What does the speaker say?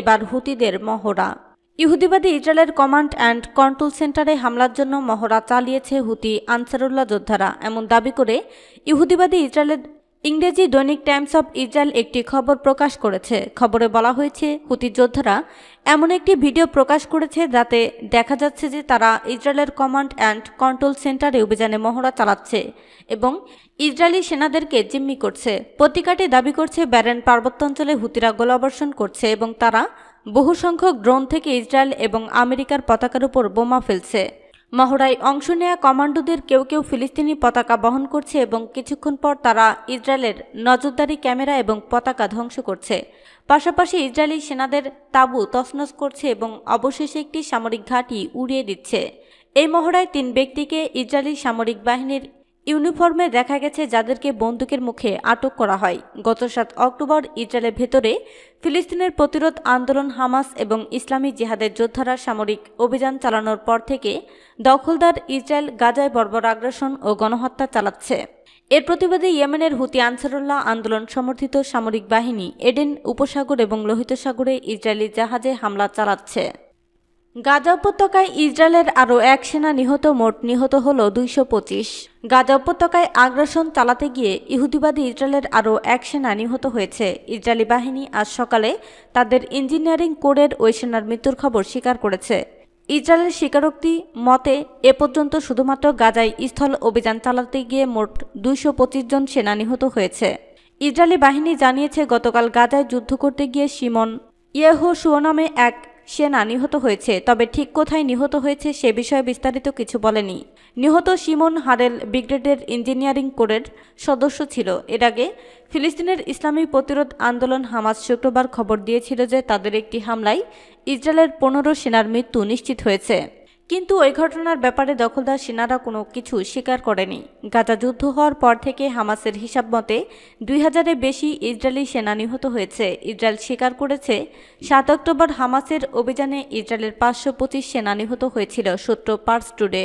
এবার হুতিদের মহড়া ইহুদিবাদী ইসরায়েলের কমান্ড অ্যান্ড কন্ট্রোল সেন্টারে হামলার জন্য মহড়া চালিয়েছে হুতি আনসারুল্লাহ যোদ্ধারা এমন দাবি করে ইহুদিবাদী ইসরায়েলের ইংরেজি দৈনিক টাইমস অব ইসরায়েল একটি খবর প্রকাশ করেছে খবরে বলা হয়েছে হুতি যোদ্ধারা এমন একটি ভিডিও প্রকাশ করেছে যাতে দেখা যাচ্ছে যে তারা ইসরায়েলের কমান্ড অ্যান্ড কন্ট্রোল সেন্টারে অভিযানে মহড়া চালাচ্ছে এবং ইসরায়েলি সেনাদেরকে জিম্মি করছে পত্রিকাটি দাবি করছে ব্যারেন পার্বত্যাঞ্চলে হুতিরা গোলাবর্ষণ করছে এবং তারা বহু সংখ্যক ড্রোন থেকে ইসরায়েল এবং আমেরিকার পতাকার উপর বোমা ফেলছে মহড়ায় অংশ নেয়া কমান্ডোদের কেউ কেউ ফিলিস্তিনি পতাকা বহন করছে এবং কিছুক্ষণ পর তারা ইসরায়েলের নজরদারি ক্যামেরা এবং পতাকা ধ্বংস করছে পাশাপাশি ইসরায়েলি সেনাদের তাঁবু তছনছ করছে এবং অবশেষে একটি সামরিক ঘাঁটি উড়িয়ে দিচ্ছে এই মহড়ায় তিন ব্যক্তিকে ইসরায়েলি সামরিক বাহিনীর ইউনিফর্মে দেখা গেছে যাদেরকে বন্দুকের মুখে আটক করা হয় গত সাত অক্টোবর ইসরায়েলের ভেতরে ফিলিস্তিনের প্রতিরোধ আন্দোলন হামাস এবং ইসলামী জিহাদের যোদ্ধারা সামরিক অভিযান চালানোর পর থেকে দখলদার ইসরায়েল গাজায় বর্বর আগ্রাসন ও গণহত্যা চালাচ্ছে এর প্রতিবাদে ইয়েমেনের হুতি আনসারুল্লাহ আন্দোলন সমর্থিত সামরিক বাহিনী এডেন উপসাগর এবং লোহিত সাগরে ইসরায়েলি জাহাজে হামলা চালাচ্ছে গাজা উপত্যকায় ইসরায়েলের আরও এক সেনা নিহত মোট নিহত হল দুইশো পঁচিশ গাজা উপত্যকায় আগ্রাসন চালাতে গিয়ে ইহুদিবাদী ইসরায়েলের আরও এক সেনা নিহত হয়েছে ইসরায়েলি বাহিনী আজ সকালে তাদের ইঞ্জিনিয়ারিং কোরের ওই সেনার মৃত্যুর খবর স্বীকার করেছে ইসরায়েলের স্বীকারোক্তি মতে এ পর্যন্ত শুধুমাত্র গাজায় স্থল অভিযান চালাতে গিয়ে মোট দুইশো জন সেনা নিহত হয়েছে ইসরায়েলি বাহিনী জানিয়েছে গতকাল গাজায় যুদ্ধ করতে গিয়ে সিমন ইয়েহো নামে এক সে না নিহত হয়েছে তবে ঠিক কোথায় নিহত হয়েছে সে বিষয়ে বিস্তারিত কিছু বলেনি নিহত সিমন হারেল ব্রিগেডের ইঞ্জিনিয়ারিং কোরের সদস্য ছিল এর আগে ফিলিস্তিনের ইসলামী প্রতিরোধ আন্দোলন হামাজ শুক্রবার খবর দিয়েছিল যে তাদের একটি হামলায় ইসরায়েলের পনেরো সেনার মৃত্যু নিশ্চিত হয়েছে কিন্তু ওই ঘটনার ব্যাপারে দখলদার সেনারা কোনো কিছু স্বীকার করেনি গাজা যুদ্ধ হওয়ার পর থেকে হামাসের হিসাব মতে দুই হাজারের বেশি ইসরায়েলি সেনা নিহত হয়েছে ইসরায়েল স্বীকার করেছে সাত অক্টোবর হামাসের অভিযানে ইসরায়েলের পাঁচশো পঁচিশ সেনা নিহত হয়েছিল সূত্র পার্স টুডে